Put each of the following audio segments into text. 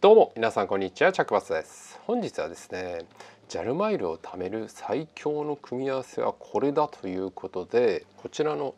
どうも皆さんこんにちはチャクバスです本日はですね JAL マイルを貯める最強の組み合わせはこれだということでこちらの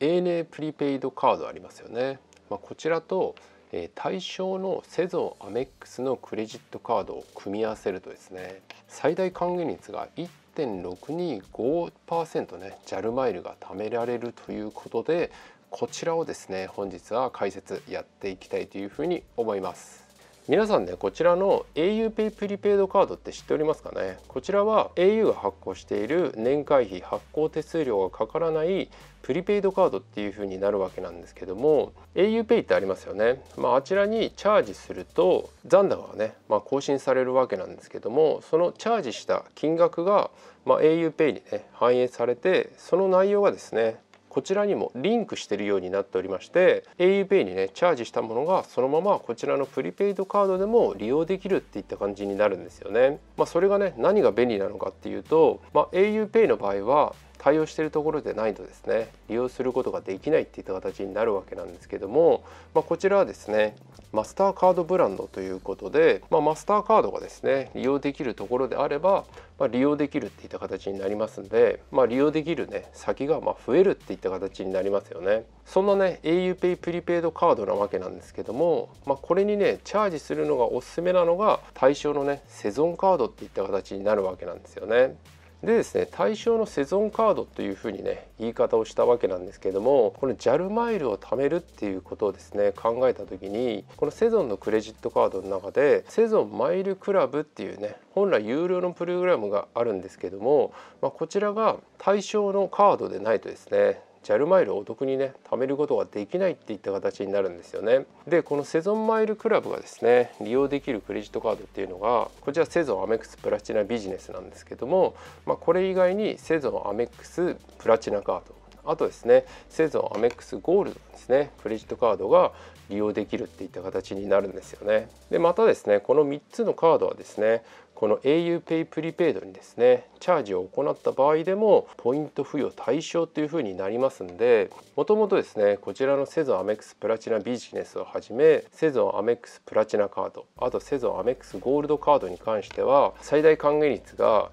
ANA プリペイドカードありますよね、まあ、こちらと、えー、対象のセゾアメックスのクレジットカードを組み合わせるとですね最大還元率が1.625%ね JAL マイルが貯められるということでこちらをですね本日は解説やっていきたいというふうに思います。皆さんねこちらの auPay プリペイドカードって知っておりますかねこちらは au が発行している年会費発行手数料がかからないプリペイドカードっていう風になるわけなんですけども auPay ってありますよね、まあ、あちらにチャージすると残高がね、まあ、更新されるわけなんですけどもそのチャージした金額が、まあ、auPay にね反映されてその内容がですねこちらにもリンクしているようになっておりまして auPay にねチャージしたものがそのままこちらのプリペイドカードでも利用できるっていった感じになるんですよね。まあ、それがね何が便利なのかっていうと、まあ、auPay の場合は対応しているところでないとですね利用することができないっていった形になるわけなんですけども、まあ、こちらはですねマスターカードブランドということで、まあ、マスターカードがですね利用できるところであれば、まあ、利用できるっていった形になりますんで、ま利用できるね先がま増えるっていった形になりますよね。そんなね auPay プリペイドカードなわけなんですけども、まこれにねチャージするのがおすすめなのが対象のねセゾンカードっていった形になるわけなんですよね。でですね対象のセゾンカードというふうにね言い方をしたわけなんですけどもこの JAL マイルを貯めるっていうことをですね考えた時にこのセゾンのクレジットカードの中でセゾンマイルクラブっていうね本来有料のプログラムがあるんですけども、まあ、こちらが対象のカードでないとですねジャルマイルをお得にね貯めることができないっていった形になるんですよねでこのセゾンマイルクラブがですね利用できるクレジットカードっていうのがこちらセゾンアメックスプラチナビジネスなんですけども、まあ、これ以外にセゾンアメックスプラチナカードあとですねセゾンアメックスゴールドですねクレジットカードが利用できるっていった形になるんですよねでまたですねこの3つのカードはですねこの auPay プリペイドにですねチャージを行った場合でもポイント付与対象というふうになりますんでもともとですねこちらのセゾンアメックスプラチナビジネスをはじめセゾンアメックスプラチナカードあとセゾンアメックスゴールドカードに関しては最大還元率が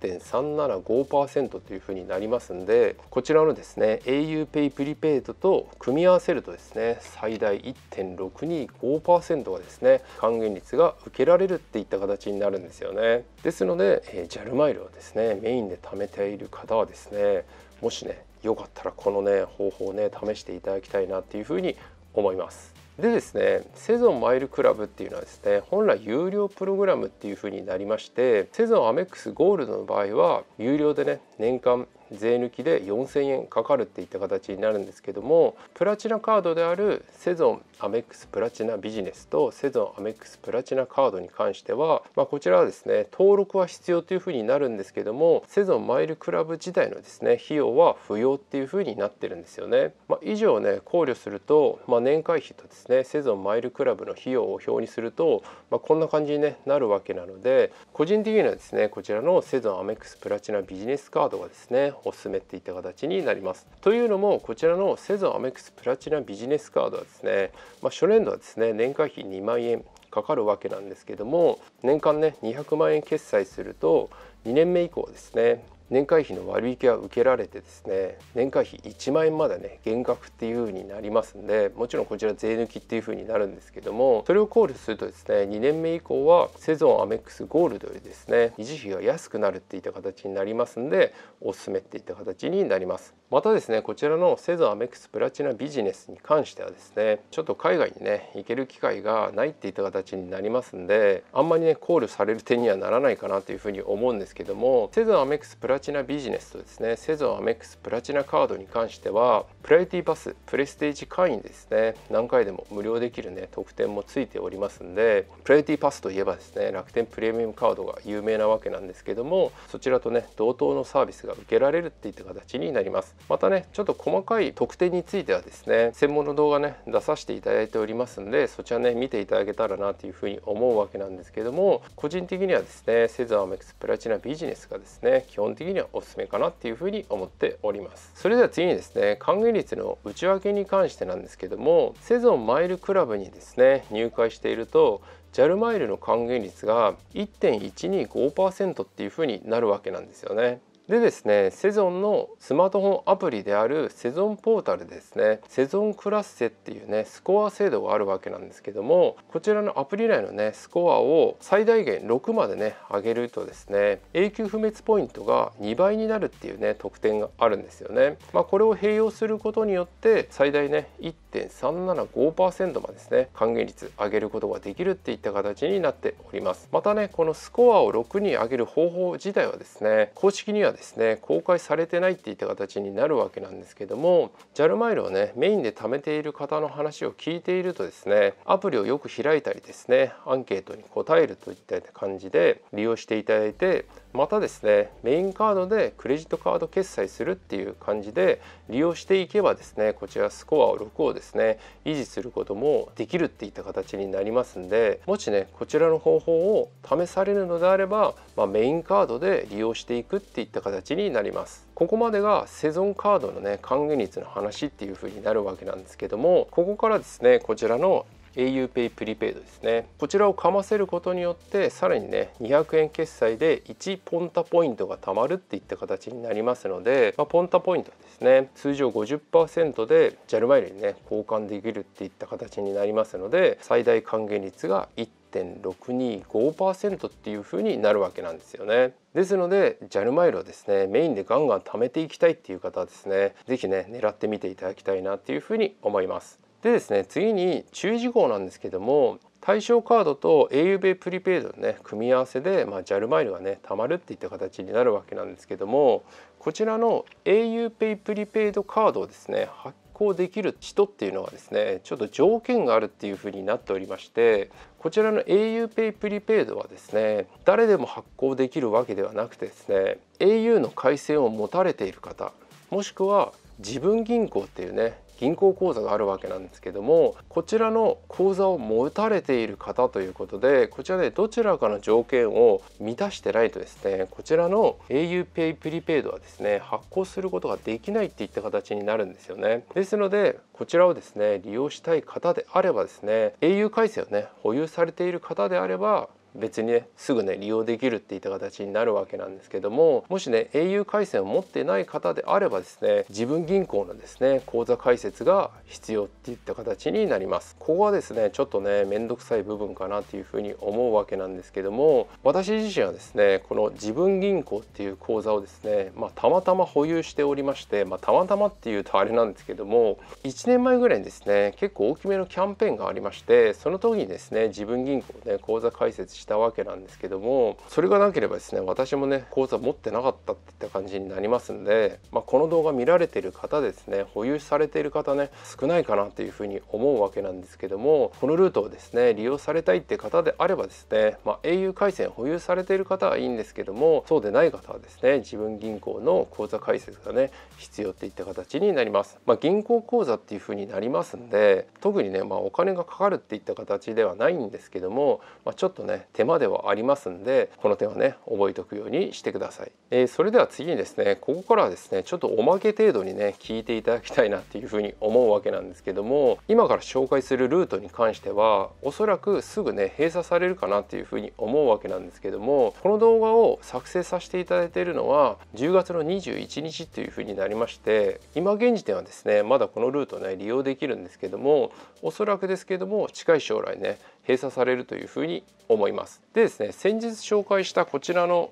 1.375%というふうになりますんでこちらのですね auPay プリペイドと組み合わせるとですね最大1.625%がですね還元率が受けられるっていった形になるんですよよねですので、え a l マイルをですねメインで貯めている方はですねもしねよかったらこのね方法をね試していただきたいなっていうふうに思いますでですねセゾンマイルクラブっていうのはですね本来有料プログラムっていうふうになりましてセゾンアメックスゴールドの場合は有料でね年間税抜きで4,000円かかるっていった形になるんですけどもプラチナカードであるセゾンアメックスプラチナビジネスとセゾンアメックスプラチナカードに関しては、まあ、こちらはですね登録は必要というふうになるんですけどもセゾンマイルクラブ自体のですね費用は不要っていうふうになってるんですよね。まあ、以上ね考慮すると、まあ、年会費とですねセゾンマイルクラブの費用を表にすると、まあ、こんな感じに、ね、なるわけなので個人的にはですねこちらのセゾンアメックスプラチナビジネスカードがですねおすすめっていった形になります。というのもこちらのセゾンアメックスプラチナビジネスカードはですね、まあ、初年度はですね年会費2万円かかるわけなんですけども年間ね200万円決済すると2年目以降ですね年会費の割引は受けられてですね年会費1万円までね減額っていう風になりますんでもちろんこちら税抜きっていう風になるんですけどもそれを考慮するとですね2年目以降はセゾンアメックスゴールドよりですね維持費が安くなるっていった形になりますんでおすすめっていった形になりますまたですねこちらのセゾンアメックスプラチナビジネスに関してはですねちょっと海外にね行ける機会がないっていった形になりますんであんまりね考慮される点にはならないかなというふうに思うんですけどもセゾンアメックスプララチナビジネスとですねセゾンアメックスプラチナカードに関してはプライオリティパスプレステージ会員ですね何回でも無料できるね特典もついておりますんでプライオリティパスといえばですね楽天プレミアムカードが有名なわけなんですけどもそちらとね同等のサービスが受けられるっていった形になりますまたねちょっと細かい特典についてはですね専門の動画ね出させていただいておりますんでそちらね見ていただけたらなというふうに思うわけなんですけども個人的にはですねセゾンアメックスプラチナビジネスがですね基本的的にはおすすめかなっていうふうに思っておりますそれでは次にですね還元率の内訳に関してなんですけどもセゾンマイルクラブにですね入会していると JAL マイルの還元率が1.125%っていうふうになるわけなんですよねでですねセゾンのスマートフォンアプリであるセゾンポータルですねセゾンクラッセっていうねスコア制度があるわけなんですけどもこちらのアプリ内のねスコアを最大限6までね上げるとですね永久不滅ポイントが2倍になるっていうね特典があるんですよね。まあ、これを併用することによって最大ね1.375%までですね還元率上げることができるっていった形になっております。またねこのスコアを6に上げる方法自体はですね公式にはですね公開されてないっていった形になるわけなんですけども JAL マイルをねメインで貯めている方の話を聞いているとですねアプリをよく開いたりですねアンケートに答えるといった感じで利用していただいてまたですねメインカードでクレジットカード決済するっていう感じで利用していけばですねこちらスコアを6をですね維持することもできるっていった形になりますんでもしねこちらの方法を試されるのであれば、まあ、メインカードで利用していくっていった形になります。ここまでがセゾンカードのね還元率の話っていう風になるわけなんですけどもここからですねこちらの auPay プリペイドですねこちらをかませることによってさらにね200円決済で1ポンタポイントが貯まるっていった形になりますので、まあ、ポンタポイントですね通常50%で JAL マイルにね交換できるっていった形になりますので最大還元率が1.625%っていう風になるわけなんですよね。ですので JAL マイルをですねメインでガンガン貯めていきたいっていう方はですね是非ね狙ってみていただきたいなっていうふうに思います。でですね次に注意事項なんですけども対象カードと au 米プリペイドのね組み合わせで、まあ、JAL マイルがねたまるっていった形になるわけなんですけどもこちらの auPay プリペイドカードをですね発行できる人っていうのはですねちょっと条件があるっていうふうになっておりましてこちらの auPay プリペイドはですね誰でも発行できるわけではなくてですね au の回線を持たれている方もしくは自分銀行っていうね銀行口座があるわけなんですけどもこちらの口座を持たれている方ということでこちらでどちらかの条件を満たしてないとですねこちらの auPay プリペイドはですね発行することができないっていった形になるんですよねですのでこちらをですね利用したい方であればですね au 改正をね保有されている方であれば別にねすぐね利用できるっていった形になるわけなんですけどももしね au 回線を持ってない方であればですね自分銀行のですね口座開設が必要っていった形になりますここはですねちょっとね面倒くさい部分かなっていうふうに思うわけなんですけども私自身はですねこの自分銀行っていう口座をですねまあ、たまたま保有しておりましてまあ、たまたまっていうとあれなんですけども1年前ぐらいにですね結構大きめのキャンペーンがありましてその時にですね自分銀行で、ね、口座開設してしたわけなんですけどもそれがなければですね私もね口座持ってなかったっていった感じになりますんで、まあ、この動画見られてる方ですね保有されている方ね少ないかなというふうに思うわけなんですけどもこのルートをですね利用されたいって方であればですね、まあ、au 回線保有されている方はいいんですけどもそうでない方はですね自分銀行の口座開設がね必要っていった形になります。まあ、銀行口座っていう風になりますんで特にね、まあ、お金がかかるっていった形ではないんですけども、まあ、ちょっとね手間ではありますんでこの点はね覚えておくようにしてください、えー、それでは次にですねここからはですねちょっとおまけ程度にね聞いていただきたいなっていうふうに思うわけなんですけども今から紹介するルートに関してはおそらくすぐね閉鎖されるかなっていうふうに思うわけなんですけどもこの動画を作成させていただいているのは10月の21日というふうになりまして今現時点はですねまだこのルートね利用できるんですけどもおそらくですけども近い将来ね閉鎖されるというふうに思います。でですね先日紹介したこちらの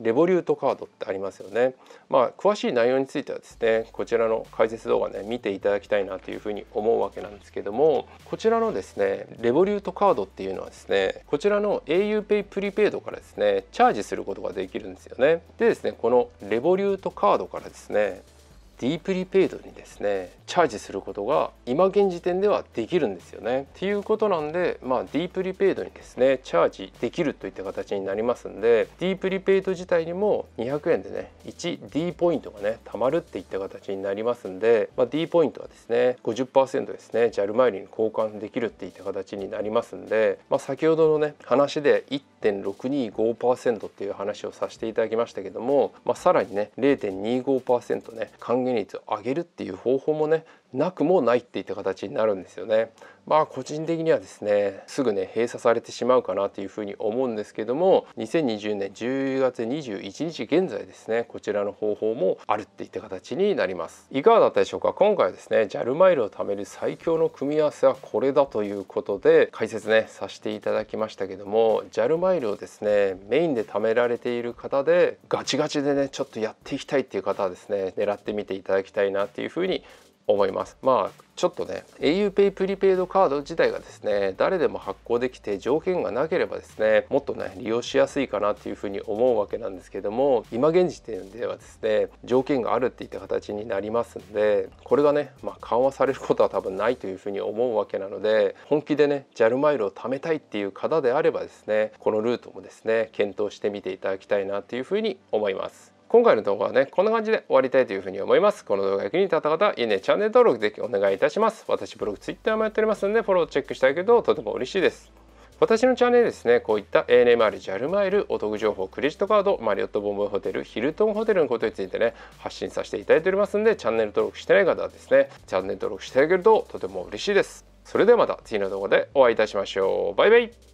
レボリュートカードってありますよね。まあ詳しい内容についてはですねこちらの解説動画ね見ていただきたいなというふうに思うわけなんですけどもこちらのですねレボリュートカードっていうのはですねこちらの auPay プリペイドからですねチャージすることができるんですよね。でですねこのレボリュートカードからですねディープリペイドにですねチャージすることが今現時点ではできるんですよね。っていうことなんで、まあ、ディープリペイドにですねチャージできるといった形になりますんでディープリペイド自体にも200円でね 1D ポイントがね貯まるっていった形になりますんで、まあ、D ポイントはですね50%ですね JAL マイルに交換できるっていった形になりますんで、まあ、先ほどのね話で1.625%っていう話をさせていただきましたけども、まあ、さらにね0.25%ね還減率を上げるっていう方法もねなくもないっていった形になるんですよね。まあ個人的にはですねすぐね閉鎖されてしまうかなというふうに思うんですけども2020年10月21日現在ですねこちらの方法もあるっていった形になりますいかがだったでしょうか今回はですね JAL マイルを貯める最強の組み合わせはこれだということで解説ねさせていただきましたけども JAL マイルをですねメインで貯められている方でガチガチでねちょっとやっていきたいっていう方はですね狙ってみていただきたいなっていうふうに思います。まあちょっとね auPay プリペイドカード自体がですね誰でも発行できて条件がなければですねもっとね利用しやすいかなっていうふうに思うわけなんですけども今現時点ではですね条件があるっていった形になりますんでこれがね、まあ、緩和されることは多分ないというふうに思うわけなので本気でね JAL マイルを貯めたいっていう方であればですねこのルートもですね検討してみていただきたいなというふうに思います。今回の動画はねこんな感じで終わりたいというふうに思いますこの動画が役に立った方はいいねチャンネル登録ぜひお願いいたします私ブログツイッターもやっておりますのでフォローチェックしてあげるととても嬉しいです私のチャンネルですねこういった ANMR JAL マイルお得情報クレジットカードマリオットボンボイホテルヒルトンホテルのことについてね発信させていただいておりますのでチャンネル登録してない方はですねチャンネル登録していただけるととても嬉しいですそれではまた次の動画でお会いいたしましょうバイバイ